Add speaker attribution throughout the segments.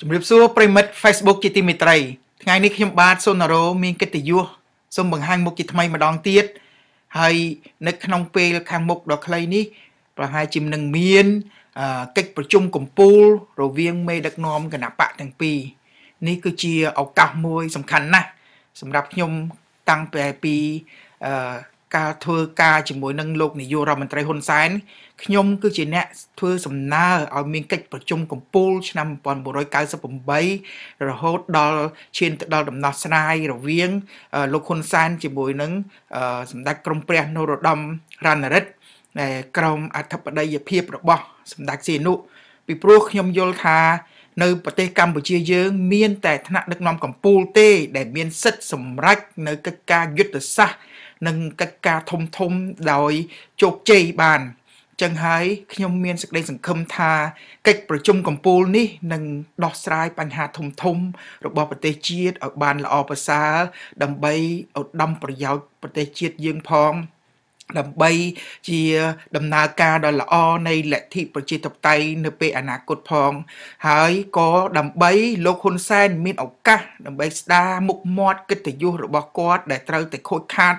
Speaker 1: ជំរាបសួរប្រិមិត្ត Facebook ជាទីមេត្រីថ្ងៃនេះខ្ញុំបាទសុនារោមានកិត្តិយសសូមបង្ហាញមុខជាថ្មីម្ដងទៀតហើយនៅក្នុងពេលខាងមុខដ៏ខ្លីនេះ ប្រហែលជានឹងមានកិច្ចប្រជុំកម្ពូលរវាង មេដឹកនាំគណៈបកទាំងពីរនេះ គឺជាឱកាសមួយ សំខាន់ណាស់សម្រាប់ខ្ញុំតាំងពីការធ្វើការជាមួយនឹងលោកនាយករដ្ឋមន្ត្រីហ៊ុនសែនខ្ញុំគឺជាអ្នកធ្វើសំណើឲ្យមានកិច្ចប្រជុំកំពូលឆ្នាំ1998រហូតដល់ឈានទៅដល់ដំណោះស្រាយរវាងលោកហ៊ុនសែនជាមួយនឹងសម្ដេចក្រមព្រះនរោត្តមរណរិទ្ធដែលក្រមអធិបតីភាពរបស់សម្ដេចសីនុពីព្រោះខ្ញុំយល់ថានៅប្រទេសកម្ពុជាយើងមានតែថ្នាក់ដឹកនាំកម្ពុជាទេដែលមានសិទ្ធិសម្រេចនៅកិច្ចការយុទ្ធសាស្ត្រនិងកិច្ចការធំធំដោយជោគជ័យបានចឹងហើយខ្ញុំមានសេចក្តីសង្ឃឹមថា កិច្ចប្រជុំកម្ពុជានេះនឹងដោះស្រាយបញ្ហាធំធំ របស់ប្រទេសជាតិឲ្យបានល្អប្រសើរដើម្បីឧត្តមប្រយោជន៍ប្រទេសជាតិយើងផងដើម្បីជាដំណើរការដ៏ល្អនៃលទ្ធិប្រជាធិបតេយ្យនៅ ពេលអនាគតផងហើយក៏ដើម្បីលោកហ៊ុនសែនមានឱកាសដើម្បីស្ដារមុខមាត់កិត្តិយសរបស់គាត់ដែលត្រូវតែខូចខាត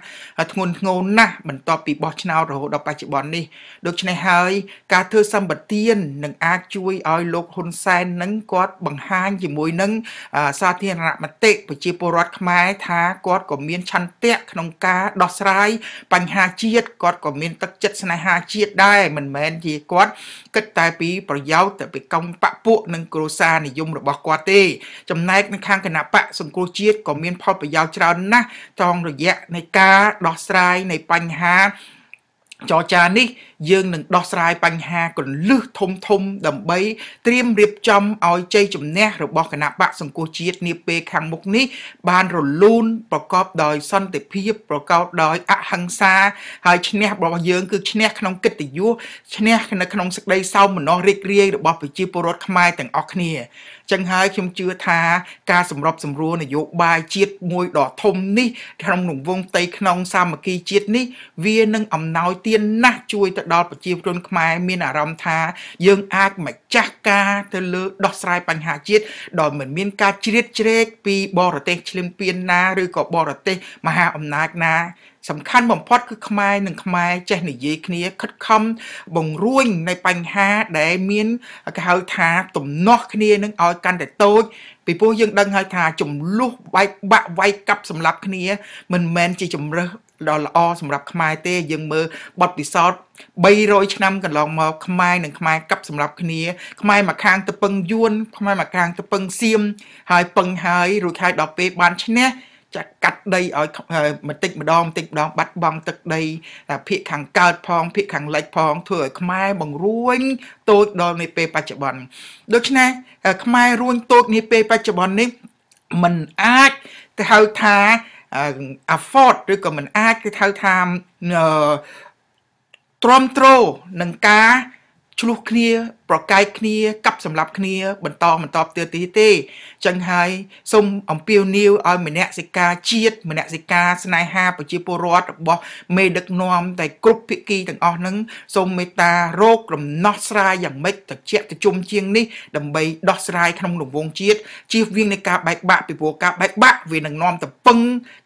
Speaker 1: ធ្ងន់ធ្ងរណាស់បន្ទាប់ពីបោះឆ្នោតរហូតដល់បច្ចុប្បន្ននេះដូច្នេះហើយការធ្វើសម្បទាននឹងអាចជួយឲ្យលោកហ៊ុនសែននឹងគាត់បង្ហាញជាមួយនឹងសាធារណមតិប្រជាពលរដ្ឋខ្មែរថាគាត់ក៏មានឆន្ទៈក្នុងការដោះស្រាយបញ្ហាជាតិជាតិគាត់ក៏មានទឹកចិត្តស្នេហាជាតិដែរមិនមែនជាគាត់គិតតែពីប្រយោជន៍តែពីកងបពពួកនិងគ្រួសារនិយមរបស់គាត់ទេ ចំណែកនៅខាងគណៈបកសង្គ្រោះជាតិក៏មានផលប្រយោជន៍ច្រើនណាស់ត្រង់រយៈនៃការដោះស្រាយនៃបញ្ហាចរចានេះយើងនឹងដោះស្រាយបញ្ហាកលឹះធំធំដើម្បីត្រៀមរៀបចំឲ្យជ័យជំនះរបស់គណៈបកសង្គ្រោះជាតិនាពេលខាងមុខនេះបានរលូនប្រកបដោយសន្តិភាពប្រកបដោយអហិង្សា ហើយឈ្នះរបស់យើងគឺឈ្នះក្នុងកិត្តិយសឈ្នះនៅក្នុងសេចក្តីសោមនស្សរីករាយរបស់ប្រជាពលរដ្ឋខ្មែរទាំងអស់គ្នាចឹងហើយខ្ញុំជឿថាការសម្របសម្រួលនយោបាយជាតិមួយដ៏ធំនេះក្នុងរង្វង់ផ្ទៃក្នុងសាមគ្គីជាតិនេះ វានឹងអំណោយទានណាស់ជួយទៅដល់ប្រជាជនខ្មែរមានអារម្មណ៍ថា យើងអាចម្ចាស់ការទៅលើដោះស្រាយបញ្ហាជាតិដោយមិនមានការជ្រៀតជ្រែកពីបរទេសឈ្លានពានណា ឬក៏បរទេស មហាអំណាចណា សំខាន់បំផុតគឺខ្មែរនិងខ្មែរចេះនិយាយគ្នាខិតខំបង្រួញនៃបញ្ហាដែលមានគេហៅថា ទំនាស់គ្នានឹងឲ្យកាន់តែតូចពីព្រោះយើងដឹងហើយថា ចំនួនវាយបាក់វាយកាប់សម្រាប់គ្នា មិនមែនជាជំរើសដ៏ល្អសម្រាប់ខ្មែរទេ យើងមើលបទពិសោធន៍300ឆ្នាំកន្លងមកខ្មែរនិងខ្មែរកັບសម្រាប់គ្នា ខ្មែរមកខាងទៅពឹងយួនខ្មែរមកខាងទៅពឹងសៀមហើយពឹងហើយរួចហើយដល់ពេលបានឈ្នះចាក់កាត់ដីឲ្យបន្តិចម្ដងបន្តិចម្ដងបាត់បង់ទឹកដីតែភាគខាងកើត ផងភាគខាងលិចផងធ្វើឲ្យខ្មែរបង្រួញតូចដល់នាពេលបច្ចុប្បន្នដូច្នេះខ្មែររួញតូចនាពេលបច្ចុប្បន្ននេះมันអាចទៅហៅថា afford ឬក៏มันអាចគេហៅថាទ្រាំទ្រនឹងការឆ្លោះគ្នាប្រកែកគ្នាកັບសម្រាប់គ្នា បន្តបន្តទៀតទីទេចឹងហើយសូមអំពាវនាវឲ្យមនសិការជាតិមនសិការស្នេហាប្រជាពលរដ្ឋរបស់មេដឹកនាំតែ គ្រប់ភាគីទាំងអស់នឹងសូមមេត្តារោគដំណោះស្រាយយ៉ាងម៉េចទៅជាប្រជុំជាងនេះដើម្បីដោះស្រាយក្នុងរង្វង់ជាតិជៀសវាងនៃការបែកបាក់ពីព្រោះការបែកបាក់វានឹងនាំទៅពឹង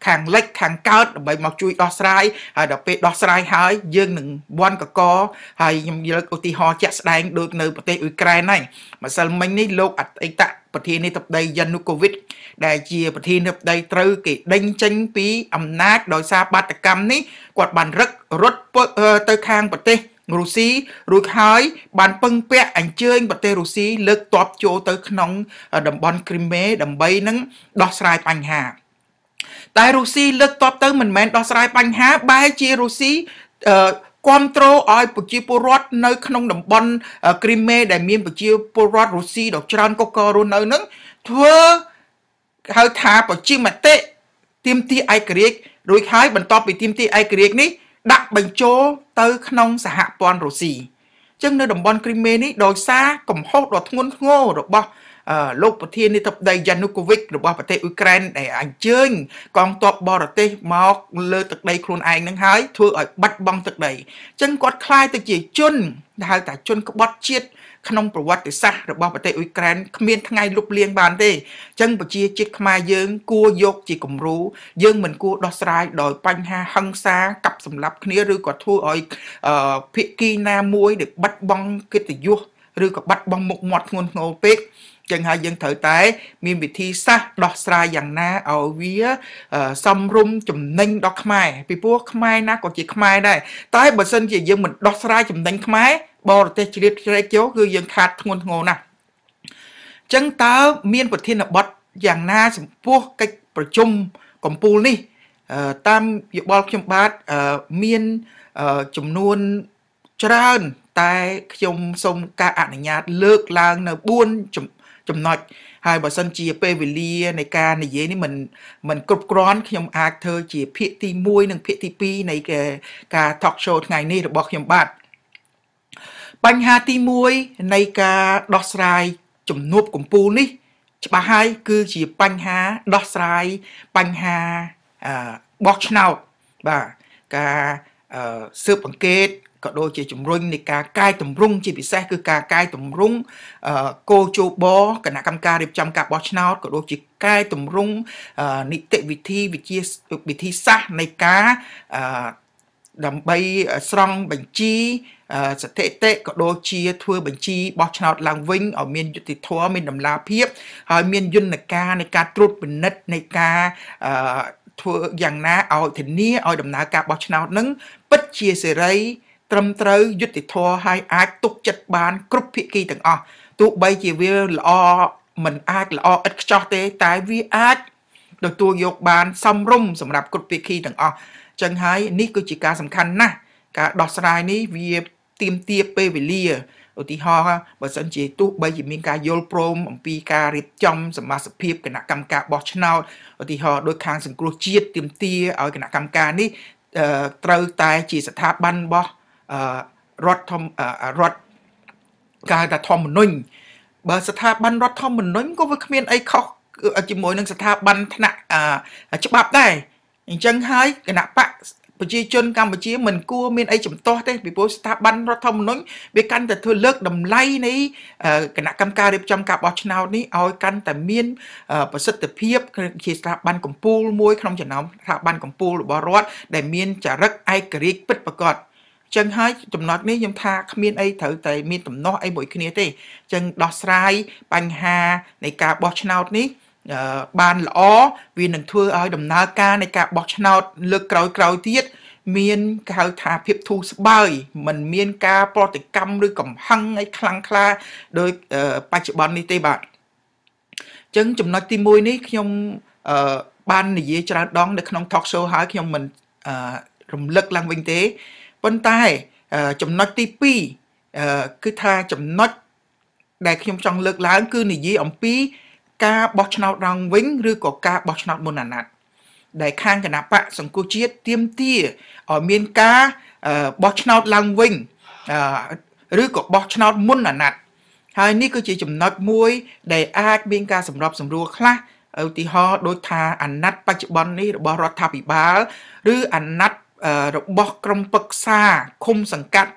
Speaker 1: ខាងលិចខាងកើតដើម្បីមកជួយដោះស្រាយហើយដល់ពេលដោះស្រាយហើយយើងនឹងវ័នកកហើយខ្ញុំលើកឧទាហរណ៍ជាក់ស្ដែងដូចនៅប្រទេសអ៊ុយក្រែនហើយម្សិលមិញនេះលោកអតីតប្រធានាធិបតីយ៉ានូកូវីចដែលជា ប្រធានាធិបតីត្រូវគេដេញចេញពីអំណាចដោយសារបាតកម្មនេះគាត់បានរឹករត់ទៅខាងប្រទេសរុស្ស៊ីរួចហើយ បានពឹងពាក់អញ្ជើញប្រទេសរុស្ស៊ីលើកទ័ពចូលទៅក្នុងតំបន់គ្រីមេដើម្បីនឹងដោះស្រាយបញ្ហា តែរុស្ស៊ីលើកទ័ពទៅមិនមែនដោះស្រាយបញ្ហាបែរជារុស្ស៊ីគ្រប់គ្រងឲ្យប្រជាពលរដ្ឋនៅក្នុងតំបន់គ្រីមេដែលមានប្រជាពលរដ្ឋរុស្ស៊ីដ៏ច្រើនកុះកររស់នៅនឹងធ្វើហៅថាប្រជាមតិទៀមទីឯករាជ្យរួចហើយបន្ទាប់ពីទៀមទីឯករាជ្យនេះដាក់បញ្ចូលទៅ ក្នុងសហព័ន្ធរុស្ស៊ីចឹងនៅតំបន់គ្រីមេនេះដោយសារកំហុសដ៏ធ្ងន់ធ្ងររបស់លោកប្រធាននាយដ្ឋមន្ត្រីយ៉ានូកូវិចរបស់ប្រទេសអ៊ុយក្រែនដែលអញ្ជើញកងទ័ពបរទេសមកលើទឹកដីខ្លួនឯងនឹងហើយធ្វើឲ្យបាត់បង់ទឹកដីអញ្ចឹងគាត់คล้ายទៅជាជន ដែលហៅថាជនក្បត់ជាតិក្នុងប្រវត្តិសាស្ត្ររបស់ប្រទេសអ៊ុយក្រែនគ្មានថ្ងៃលុបលាងបានទេអញ្ចឹងប្រជាជាតិខ្មែរយើងគួរយក ជាគំរូយើងមិនគួរដោះស្រាយដោយបញ្ហាហិង្សាកັບសម្លាប់គ្នាឬក៏ធ្វើឲ្យភាគីណាមួយដែលបាត់បង់កិត្តិយសឬក៏បាត់បង់មុខមាត់ធ្ងន់ធ្ងរពេកចឹងហើយយើងត្រូវតែមាន វិធីសាស្ត្រដោះស្រាយយ៉ាងណាឲ្យវាសំរុំចំណេញដល់ខ្មែរពីព្រោះខ្មែរណាក៏ជាខ្មែរដែរតែបើសិនជាយើងមិនដោះស្រាយចំណេញខ្មែរបរទេសជ្រៀតជ្រែកចូលគឺយើងខាតធ្ងន់ធ្ងរណាស់ចឹងតើមានប្រធានបទយ៉ាងណាចំពោះកិច្ចប្រជុំកម្ពុជានេះ តាមយោបល់ខ្ញុំបាទមានចំនួនច្រើន តែខ្ញុំសូមការអនុញ្ញាត លើកឡើងនៅ4ចំណចំណុចហើយបើសិនជាពេលវេលា នៃការនិយាយនេះមិនមិនគ្រប់គ្រាន់ខ្ញុំអាចធ្វើជាភាគទី1និងភាគទី2នៃការ talk show ថ្ងៃនេះរបស់ខ្ញុំបាទបញ្ហាទី1នៃការដោះស្រាយជំនួបកម្ពុជានេះ ច្បាស់ហើយគឺជាបញ្ហាដោះស្រាយបញ្ហាបោះឆ្នោតបាទការស៊ើបអង្កេតក៏ដូចជាជំរុញនៃការកាយតម្រង់ជាពិសេសគឺការកាយតម្រង់គោជោបគណៈកម្មការរៀបចំការបោះឆ្នោតក៏ដូចជាកែតម្រង់នីតិវិធីវិជាវិធីសាស្ត្រនៃការដើម្បីស្រង់បញ្ជីស្ថិតិក៏ដូចជាធ្វើបញ្ជីបោះឆ្នោតឡើងវិញឲ្យមានយុតិធម៌មានតម្លាភាពហើយ មានយន្តការនៃការត្រួតពិនិត្យនៃការធ្វើយ៉ាងណាឲ្យធានាឲ្យដំណើរការបោះឆ្នោតនឹងពិតជាសេរីត្រឹមត្រូវយុត្តិធម៌ហើយអាចទុកចិត្តបាន គ្រប់ភាគីទាំងអស់ទោះបីជាវាល្អមិនអាចល្អឥតខ្ចោះទេតែវាអាចទទួលយកបានសំរុំសម្រាប់គ្រប់ភាគីទាំងអស់ចឹងហើយនេះគឺជាការសំខាន់ណាស់ការដោះស្រាយនេះវាទៀមទាពេលវេលាឧទាហរណ៍បើសិនជាទោះបីជាមានការយល់ព្រមអំពីការរៀបចំសមាជិកភាពគណៈកម្មការបោះឆ្នោតឧទាហរណ៍ដោយខាងសង្គ្រោះជាតិទៀមទាឲ្យគណៈកម្មការនេះត្រូវតែជាស្ថាប័នរបស់រដ្ឋធម្មរដ្ឋការថាធម្មនុញ្ញបើស្ថាប័នរដ្ឋធម្មនុញ្ញក៏វាគ្មានអីខុសជាមួយនឹងស្ថាប័នថ្នាក់ច្បាប់ដែរអញ្ចឹងហើយគណៈបកប្រជាជនកម្ពុជាមិនគួរមានអីចំទាស់ទេពីព្រោះស្ថាប័នរដ្ឋធម្មនុញ្ញវាកាន់តែធ្វើលើកតម្លៃនៃគណៈកម្មការរៀបចំការបោះឆ្នោតនេះឲ្យកាន់តែមានប្រសិទ្ធភាពជាស្ថាប័នកម្ពុជាមួយ ក្នុងចំណោមស្ថាប័នកម្ពុជារបស់រដ្ឋដែលមានចរិតឯករាជ្យពិតប្រាកដ។ចឹងហើយចំណុចនេះខ្ញុំថាគ្មានអីត្រូវតែមានដំណោះអីមួយគ្នាទេចឹងដោះស្រាយបញ្ហានៃការបោះឆ្នោតនេះបានល្អវា នឹងធ្វើឲ្យដំណើរការនៃការបោះឆ្នោតលើកក្រោយក្រោយទៀតមានហៅថាភាពធូរស្បើយมันមានការប្រតិកម្មឬកំហឹងអីខ្លាំងក្លាដោយបច្ចុប្បន្ននេះទេបាទចឹងចំណុចទី1នេះខ្ញុំបាននិយាយច្រើនដងនៅក្នុង talk show ហើយខ្ញុំមិនរំលឹកឡើងវិញទេប៉ុន្តែចំណុចទី2គឺថាចំណុចដែលខ្ញុំចង់លើកឡើង គឺនិយាយអំពីការបោះឆ្នោតឡើងវិញឬក៏ការបោះឆ្នោតមុនអាណត្តិដែលខាងគណៈបកសង្គ្រោះជាតិទៀមទាឲ្យមានការបោះឆ្នោតឡើងវិញឬក៏បោះឆ្នោតមុនអាណត្តិហើយនេះគឺជាចំណុចមួយ ដែលអាចមានការសម្របសម្រួលខ្លះឧទាហរណ៍ដូចថាអាណត្តិបច្ចុប្បន្ននេះរបស់រដ្ឋាភិបាលឬអាណត្តិរបស់ក្រុមពឹក្សាឃុំសង្កាត់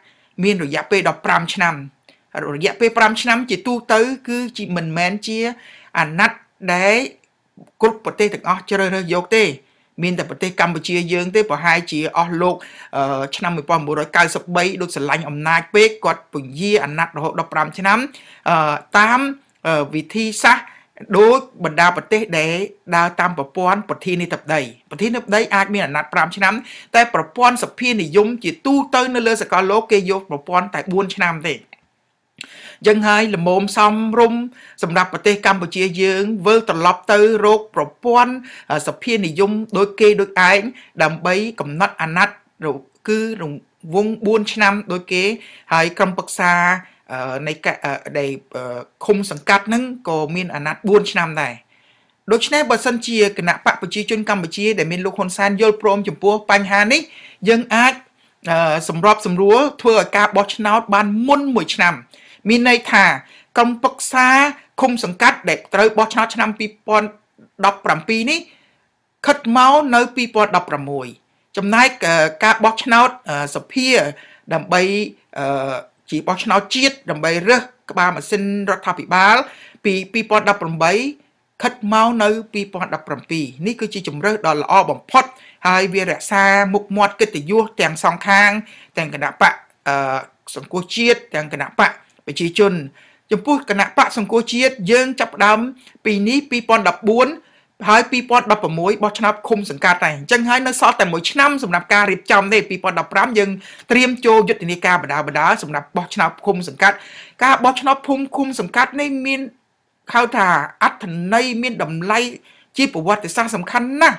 Speaker 1: មានរយៈពេល15ឆ្នាំរយៈពេល5ឆ្នាំ ជាទូទៅ គឺមិនមែនជាអាណត្តិដែលគ្រប់ប្រទេសទាំងអស់ជ្រើសរើសយកទេ មានតែប្រទេសកម្ពុជាយើងទេប្រហែលជា អស់លោកឆ្នាំ1993ដូចស្រឡាញ់អំណាចពេកគាត់ពញាអាណត្តិរហូត15ឆ្នាំតាមវិធីសាស្ត្រដូចបណ្ដាប្រទេសដែលដើរតាមប្រព័ន្ធប្រធានាធិបតីប្រធានាធិបតីអាចមានអាណត្តិ5ឆ្នាំ តែប្រព័ន្ធសភានិយមជាទូទៅនៅលើសកលលោកគេយកប្រព័ន្ធតែ4ឆ្នាំទេយ៉ាងហើយលមមសំរុំសម្រាប់ប្រទេសកម្ពុជាយើងវិលត្រឡប់ទៅរកប្រព័ន្ធសភានិយមដូចគេដូចឯងដើម្បីកំណត់អាណត្តិគឺរង្វង់4ឆ្នាំដូចគេហើយក្រុមប្រឹក្សានៃនៃឃុំសង្កាត់ហ្នឹងក៏មានអាណត្តិ4ឆ្នាំ ដែរដូច្នេះបើសិនជាគណៈបកប្រជាជនកម្ពុជាដែលមានលោកហ៊ុនសែនយល់ព្រមចំពោះបញ្ហានេះយើងអាចសម្របសម្រួលធ្វើឲ្យការបោះឆ្នោត បានមុនមួយឆ្នាំមានន័យថាក្រុមពិគ្រោះឃុំសង្កាត់ ដែលត្រូវបោះឆ្នោតឆ្នាំ2017នេះខិតមកនៅ2016ចំណែកការបោះឆ្នោតសភាដើម្បីជាបោះឆ្នោតជាតិដើម្បីរើសក្បាលម៉ាស៊ីនរដ្ឋាភិបាល ពី2018ខិតមកនៅ2017នេះគឺជាជំរើសដ៏ល្អបំផុតហើយវារក្សាមុខមាត់កិត្តិយសទាំងសងខាងទាំងគណៈបកសង្គមជាតិទាំងគណៈបកប្រជាជន ចំពោះគណៈបកសង្គមជាតិយើងចាប់ផ្ដើមពីនេះ2014ហើយ2016បោះឆ្នោតឃុំសង្កាត់តែអញ្ចឹងហើយនៅសល់តែមួយឆ្នាំសម្រាប់ការរៀបចំទេ2015យើងត្រៀមចូលយុទ្ធនាការបដាបដាសម្រាប់បោះឆ្នោតឃុំសង្កាត់ ការបោះឆ្នោតភូមិឃុំសង្កាត់នេះមានហៅថាអត្ថន័យមានតម្លៃជាប្រវត្តិសាស្ត្រសំខាន់ណាស់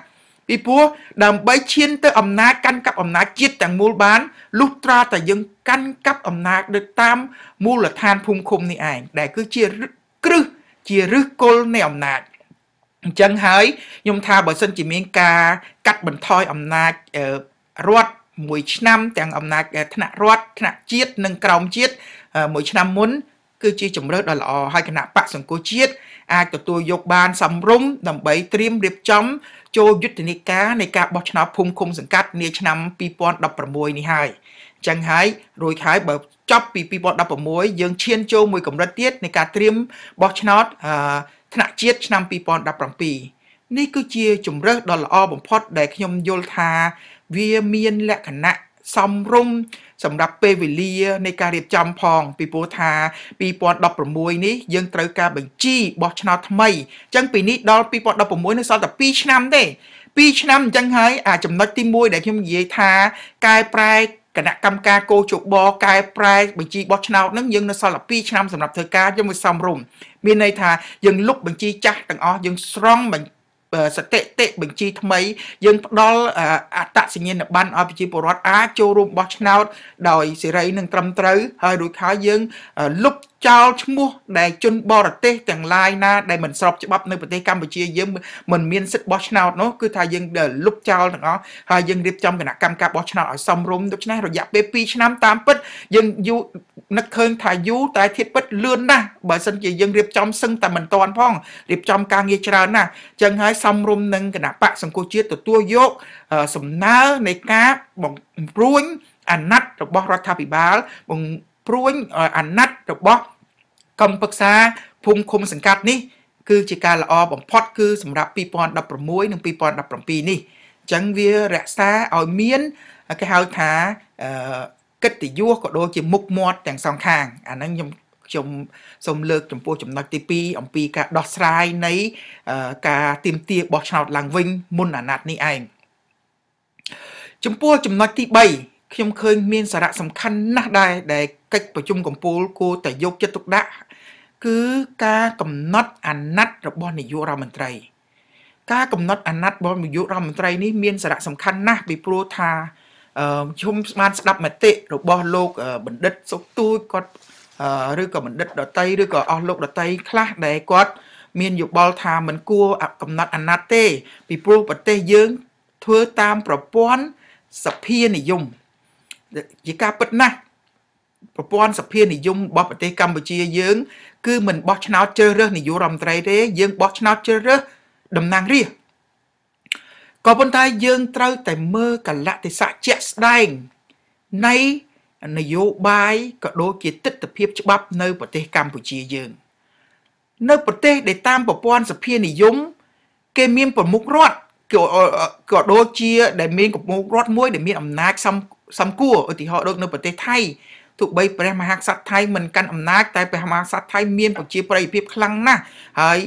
Speaker 1: ពីព្រោះដើម្បីឈាន ទៅ អំណាចកាន់កាប់អំណាចជាតិទាំងមូលបានលុះត្រាតែយើងកាន់កាប់អំណាចទៅតាមមូលដ្ឋានភូមិឃុំនេះឯងដែលគឺជាគ្រឹះជាឫសគល់នៃអំណាចអញ្ចឹងហើយខ្ញុំថាបើសិនជាមានការកាត់បន្ថយអំណាចរដ្ឋមួយ ឆ្នាំទាំងអំណាចថ្នាក់រដ្ឋថ្នាក់ជាតិនិងក្រោមជាតិមួយឆ្នាំមុនគឺជាជំរើសដ៏ល្អហើយគណៈបកសង្គមជាតិអាចទទួលយកបានសម្រុំដើម្បីត្រៀមរៀបចំ ចូលយុទ្ធនាការនៃការបោះឆ្នោតភូមិឃុំសង្កាត់នាឆ្នាំ2016នេះហើយអញ្ចឹងហើយរួចហើយបើចប់ពី2016យើងឈាន ចូលមួយកម្រិតទៀតនៃការត្រៀមបោះឆ្នោតអឺថ្នាក់ជាតិឆ្នាំ2017នេះគឺជាជំរើសដ៏ល្អបំផុតដែលខ្ញុំយល់ថា វាមានលក្ខណៈសំរុំសម្រាប់ពេលវេលានៃការរៀបចំផង ពីព្រោះថា2016នេះយើងត្រូវការបញ្ជីបោះឆ្នោតថ្មីអញ្ចឹងពីនេះដល់2016នៅសល់តែ2ឆ្នាំទេ2ឆ្នាំអញ្ចឹងហើយ អាចំណុចទី1ដែលខ្ញុំនិយាយថាកែប្រែគណៈកម្មការគោជបកែប្រែបញ្ជីបោះឆ្នោតហ្នឹងយើងនៅសល់2ឆ្នាំសម្រាប់ធ្វើការយើងមិនសមរម្យមានន័យថាយើងលុបបញ្ជីចាស់ទាំងអស់យើងស្រង់បញ្សតិតិបញ្ជីថ្មី យើងផ្ដល់អត្តសញ្ញាណប័ណ្ណឲ្យប្រជាពលរដ្ឋអាចចូលរួមបោះឆ្នោតដោយសេរីនិងត្រឹមត្រូវហើយរួចហើយយើងលុបចោលឈ្មោះដែលជនបរទេសទាំងឡាយណាដែលមិនស្របច្បាប់នៅប្រទេសកម្ពុជាយើងមិនមានសិទ្ធិបោះឆ្នោតនោះគឺថាយើងលុបចោលទាំងអស់ហើយយើងរៀបចំគណៈកម្មការបោះឆ្នោតឲ្យសមរម្យដូច្នេះរយៈពេល2ឆ្នាំតាមពិតយើងយូរនឹកឃើញថាយូរតែធៀបពិតលឿនណាស់បើសិនជាយើងរៀបចំសឹងតែមិនតាន់ផងរៀបចំការងារច្រើនណាស់ចឹងហើយសមរម្យនឹងគណៈបកសង្គមជាតិទទួលយកសំណើនៃការបង្រួញអាណត្តិរបស់រដ្ឋាភិបាលព្រួញអាណត្តិរបស់កម្មពិក្សាភូមិឃុំសង្កាត់នេះគឺជាការល្អបំផុតគឺ សម្រាប់2016និង2017នេះអញ្ចឹងវារក្សាឲ្យមានគេហៅថាកិត្តិយសក៏ដូចជាមុខមាត់ទាំងសងខាង អាហ្នឹងខ្ញុំខ្ញុំសូមលើកចំពោះចំណុចទី2អំពីការដោះស្រាយនៃការទៀមទាបោះឆ្នោតឡើងវិញមុនអាណត្តិនេះឯងចំពោះចំណុចទី3ខ្ញុំឃើញមានសារៈសំខាន់ណាស់ដែរដែលកិច្ចប្រជុំកម្ពុជាគួរតែយកចិត្តទុកដាក់គឺការកំណត់អាណត្តិរបស់នាយករដ្ឋមន្ត្រី ការកំណត់អាណត្តិរបស់នាយករដ្ឋមន្ត្រីនេះមានសារៈសំខាន់ណាស់ពីព្រោះថាជុំបានស្ដាប់មតិរបស់លោកបណ្ឌិតសុកទូចគាត់ឬក៏បណ្ឌិតដតីឬក៏អស់លោកដតីខ្លះដែលគាត់មានយោបល់ថាមិនគួរកំណត់អាណត្តិទេ ពីព្រោះប្រទេសយើង ធ្វើតាមប្រព័ន្ធសភានិយមជាការពិតណាស់ប្រព័ន្ធសភានិយមរបស់ប្រទេសកម្ពុជាយើងគឺមិនបោះឆ្នោតជ្រើសរើសនាយករដ្ឋមន្ត្រីទេយើងបោះឆ្នោតជ្រើសរើសតំណាងរាស្ត្រក៏ប៉ុន្តែយើងត្រូវតែមើលកលៈទេសៈជាក់ស្ដែងនៃនយោបាយក៏ដូចជាទស្សនវិជ្ជាច្បាប់ នៅប្រទេសកម្ពុជាយើងនៅប្រទេស ដែលតាមប្រព័ន្ធសភានិយមគេមានប្រមុខរដ្ឋក៏ដូចជា ដែលមានប្រមុខរដ្ឋមួយដែលមានអំណាចសំសំគួរឧទាហរណ៍ដូចនៅប្រទេសថៃទោះបីព្រះមហាក្សត្រថៃមិនកាន់អំណាចតែព្រះមហាក្សត្រថៃមានប្រជាប្រិយភាពខ្លាំងណាស់ហើយ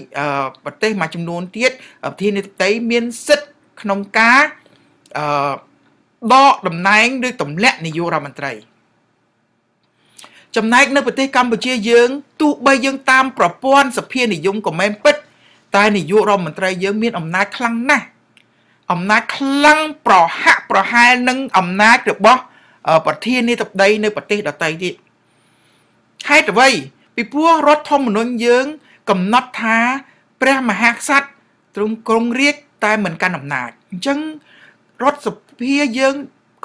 Speaker 1: ប្រទេសមួយចំនួនទៀតប្រធានាធិបតីមានសិទ្ធិក្នុងការអឺដកតំណែងឬទម្លាក់នាយករដ្ឋមន្ត្រីចំណែកនៅប្រទេសកម្ពុជាយើងទោះបីយើង តាមប្រព័ន្ធសភានិយមក៏មិនពិត តែនាយករដ្ឋមន្ត្រីយើង មានអំណាចខ្លាំងណាស់អំណាចខ្លាំងប្រហាក់ប្រហែលនឹងអំណាចរបស់ប្រធាននាយកដីនៅប្រទេសដទៃទៀតហេតុអ្វី ពីព្រោះរដ្ឋធម្មនុញ្ញយើង កំណត់ថា ព្រះមហាក្សត្រទ្រង់គ្រងរាជតែមិនកាន់អំណាចអញ្ចឹងរដ្ឋសភាយើង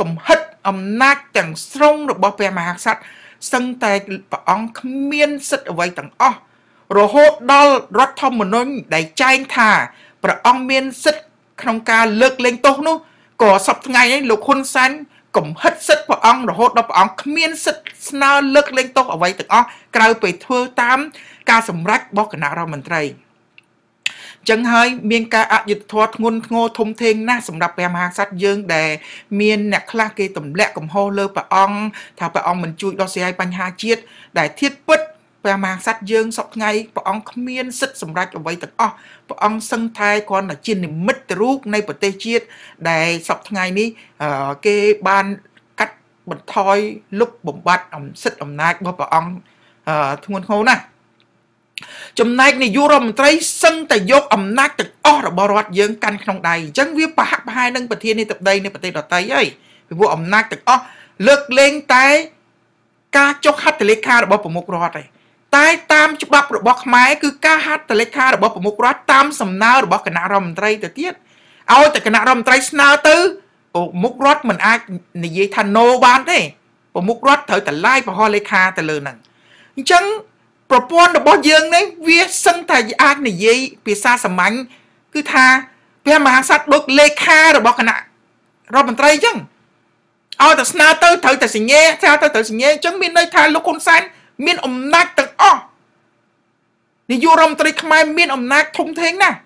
Speaker 1: កំហិតអំណាចទាំងស្រុងរបស់ព្រះមហាក្សត្រសឹងតែព្រះអង្គគ្មានសិទ្ធិអ្វីទាំងអស់រហូតដល់រដ្ឋធម្មនុញ្ញដែលចែងថាព្រះអង្គមានសិទ្ធិក្នុងការលើកលែងទោសនោះក៏សពថ្ងៃនេះលោកហ៊ុនសែនកំហិតសិទ្ធព្រះអង្គរហូតដល់ព្រះអង្គគ្មាន សិទ្ធស្នើលើកលែងទោសអ្វីទាំងអស់ក្រៅពីធ្វើតាម ការសម្រេចរបស់គណៈរដ្ឋមន្ត្រីចឹងហើយមានការអយុត្តិធម៌ធ្ងន់ធ្ងរធំធេងណាស់សម្រាប់ព្រះមហាក្សត្រយើងដែលមានអ្នកខ្លះគេទម្លាក់កំហុសលើព្រះអង្គថាព្រះអង្គមិនជួយដោះស្រាយបញ្ហាជាតិដែលធៀបពិតព្រះមហាក្សត្រយើងសពថ្ងៃព្រះអង្គគ្មានសិទ្ធិសម្រេចអ្វីទាំងអស់ព្រះអង្គសឹងថែគ្រាន់តែជានិមិត្តរូបនៃប្រទេសជាតិដែលសពថ្ងៃនេះគេបានកាត់បន្ថយលុបបំបត្តិអំសិទ្ធិអំណាចរបស់ព្រះអង្គធ្ងន់ធ្ងរណាស់ចំណែកនាយករដ្ឋមន្ត្រីសឹងតែយកអំណាចទាំងអស់របស់រដ្ឋយើងកាន់ក្នុងដៃអញ្ចឹងវាប្រហាក់ប្រហែលនឹងប្រធានាធិបតីនៃប្រទេសដទៃហើយពីព្រោះអំណាចទាំងអស់លើកលែងតែការចុះហត្ថលេខារបស់ប្រមុខរដ្ឋឯងតែតាមច្បាប់របស់ខ្មែរគឺការហត្ថលេខារបស់ប្រមុខរដ្ឋតាមសំណើរបស់គណៈរដ្ឋមន្ត្រីទៅទៀតឲ្យតែគណៈរដ្ឋមន្ត្រីស្នើទៅប្រមុខរដ្ឋមិនអាចនិយាយថា no បានទេប្រមុខរដ្ឋត្រូវតែឡាយបហលេខាទៅលើហ្នឹងអញ្ចឹងប្រព័ន្ធរបស់យើងនេះវាសឹងតែអាចនិយាយភាសាសាមញ្ញគឺថាព្រះមហាក្សត្រដូចលេខារបស់គណៈរដ្ឋមន្ត្រីអញ្ចឹងឲ្យតែស្នើទៅត្រូវតែសញ្ញាថាទៅត្រូវសញ្ញាអញ្ចឹងមានន័យថាលោកហ៊ុនសែនមានអំណាចទាំងអស់នាយករដ្ឋមន្ត្រីខ្មែរមាន អំណាចធំធេងណាស់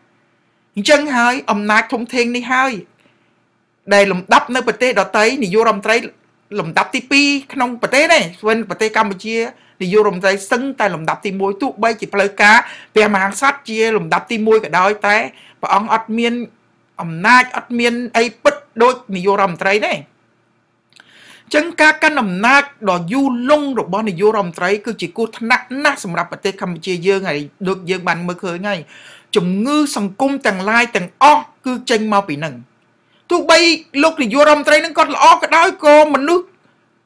Speaker 1: អញ្ចឹងហើយអំណាចធំធេងនេះហើយ ដែលលំដាប់នៅប្រទេសដទៃនាយករដ្ឋមន្ត្រី លំដាប់ទី2ក្នុងប្រទេសនេះស្វិនប្រទេសកម្ពុជានាយករដ្ឋមន្ត្រីសឹងតែលំដាប់ទី1ទោះបីជាផ្លូវការព្រះមហាក្សត្រជា លំដាប់ទី1ក៏ដោយតែព្រះអង្គអត់មានអំណាចអត់មានអីពិតដូចនាយករដ្ឋមន្ត្រីទេចឹងការកាន់អំណាចដ៏យូរលង់របស់នាយករដ្ឋមន្ត្រី គឺ ជាគ្រោះថ្នាក់ណាស់សម្រាប់ប្រទេសកម្ពុជាយើងហើយដូចយើងបានមើលឃើញហើយជំងឺសង្គមទាំងឡាយទាំងអស់គឺចេញមកពីនឹងទោះបីលោកនាយករដ្ឋមន្ត្រីនឹងគាត់ល្អក៏ដោយក៏មនុស្ស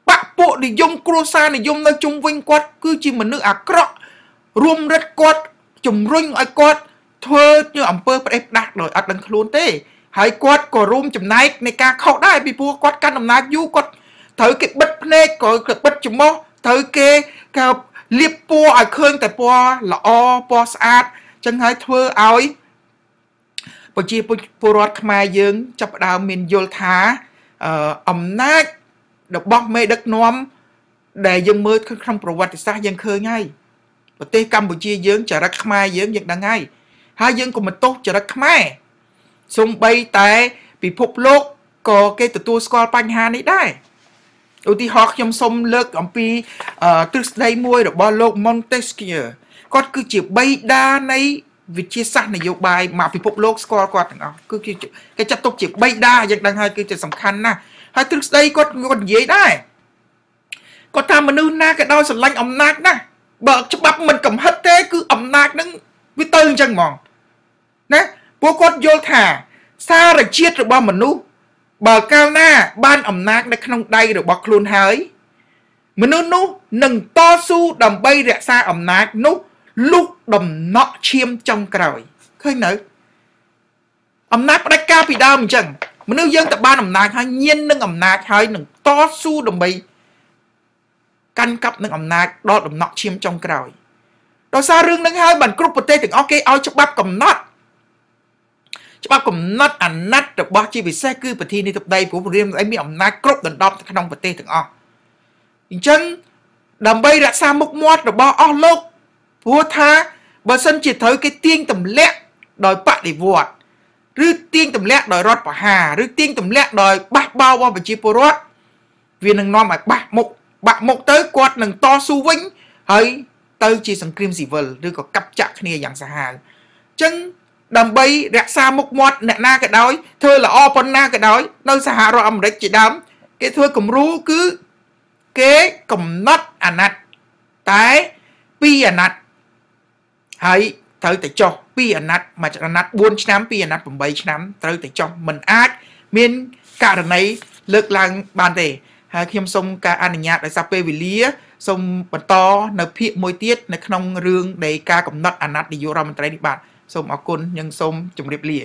Speaker 1: បាក់ពួកនិយមគ្រួសារនិយមនៅជុំវិញគាត់ គឺជាមនុស្សអាក្រក់រួមរិតគាត់ជំរុញឲ្យគាត់ធ្វើជាអំពើផ្ដេសផ្ដាស់ដោយអត់ដឹងខ្លួនទេ ហើយគាត់ក៏រួមចំណែកនៃការខុសដែរពីព្រោះគាត់កាន់អំណាចយូរគាត់ត្រូវគេបិទភ្នែកក៏គេបិទច្រមុះត្រូវគេគេលៀបពណ៌ឲ្យឃើញតែពណ៌ល្អពណ៌ស្អាតចឹងហើយធ្វើឲ្យប្រជាពលរដ្ឋខ្មែរយើងចាប់ផ្ដើមមានយល់ថាអំណាចរបស់មេដឹកនាំ ដែលយើងមើលក្នុងប្រវត្តិសាស្ត្រយើងឃើញហើយប្រទេសកម្ពុជាយើង ចរិតខ្មែរយើងយើងដឹងហើយហើយយើងក៏មិនទោសចរិតខ្មែរសំបីតែពិភពលោកក៏គេទទួលស្គាល់បញ្ហានេះដែរឧទាហរណ៍ខ្ញុំសូមលើក អំពីទ្រឹស្ដីមួយរបស់លោក Montesquieu គាត់គឺជាបេដានៃវិទ្យាសាស្ត្រនយោបាយមកពិភពលោកស្គាល់គាត់ទាំងអស់គឺជាគេចាត់ទុកជាបេដាយើងដឹងហើយគឺជាសំខាន់ណាស់ហើយទ្រឹស្ដីគាត់គាត់និយាយដែរគាត់ថាមនុស្សណាក៏ដោយស្រឡាញ់អំណាចណាស់បើច្បាប់មិនកំហិតទេ គឺអំណាចនឹងវាទៅអញ្ចឹងហ្មងណាពួកគាត់យល់ថាសារជាតិរបស់មនុស្សបើកាលណាបានអំណាចនៅក្នុងដៃរបស់ខ្លួនហើយមនុស្សនោះនឹងតស៊ូដើម្បីរក្សាអំណាចនោះលុះដំណក់ឈាមចុងក្រោយឃើញនៅអំណាចផ្ដាច់ការពីដើមអញ្ចឹងមនុស្សយើងតបានអំណាចហើយញៀននឹងអំណាចហើយនឹងតស៊ូដើម្បីកាន់កាប់នឹងអំណាចដល់ដំណក់ឈាមចុងក្រោយដោយសាររឿងនឹងហើយបានគ្រប់ប្រទេសទាំងអស់គេឲ្យច្បាប់កំណត់ច្បាប់កំណត់អាណត្តិរបស់ជាពិសេសគឺប្រធានាធិបតីព្រោះរាជរដ្ឋាភិបាលមានអំណាចគ្រប់ដណ្ដប់ក្នុងប្រទេសទាំងអស់អញ្ចឹងដើម្បីរក្សាមុខមាត់របស់អស់លោកព្រោះថាបើសិនជាត្រូវគេទាញទម្លាក់ដោយបដិវត្តឬទាញទម្លាក់ដោយរដ្ឋបហា ឬទាញទម្លាក់ដោយបះបោរបស់ប្រជាពលរដ្ឋវានឹងនាំឲ្យបាក់មុខបាក់មុខទៅគាត់នឹងតស៊ូវិញហើយទៅជាសង្គ្រាមស៊ីវិលឬក៏កັບចាក់គ្នាយ៉ាងសាហាវអញ្ចឹងដើម្បីរក្សាមុខមាត់អ្នក ណាក៏ដោយធ្វើល្អប៉ុណ្ណាក៏ដោយនៅសហរដ្ឋអាមេរិកជាដើមគេធ្វើគំរូគឺគេកំណត់អាណត្តិតែពីរអាណត្តិហើយត្រូវតែចុះពីរអាណត្តិមួយអាណត្តិ4ឆ្នាំពីរអាណត្តិ8ឆ្នាំត្រូវតែចុះមិនអាចមានករណីលើកឡើងបានទេ ហើយខ្ញុំសូមការ អនុញ្ញាតដោយសារពេលវេលាសូមបន្តនៅភាគមួយទៀតនៅក្នុងរឿងនៃការកំណត់អាណត្តិនាយករដ្ឋមន្ត្រីនេះបាទសូមអរគុណយើងសូមជម្រាបលា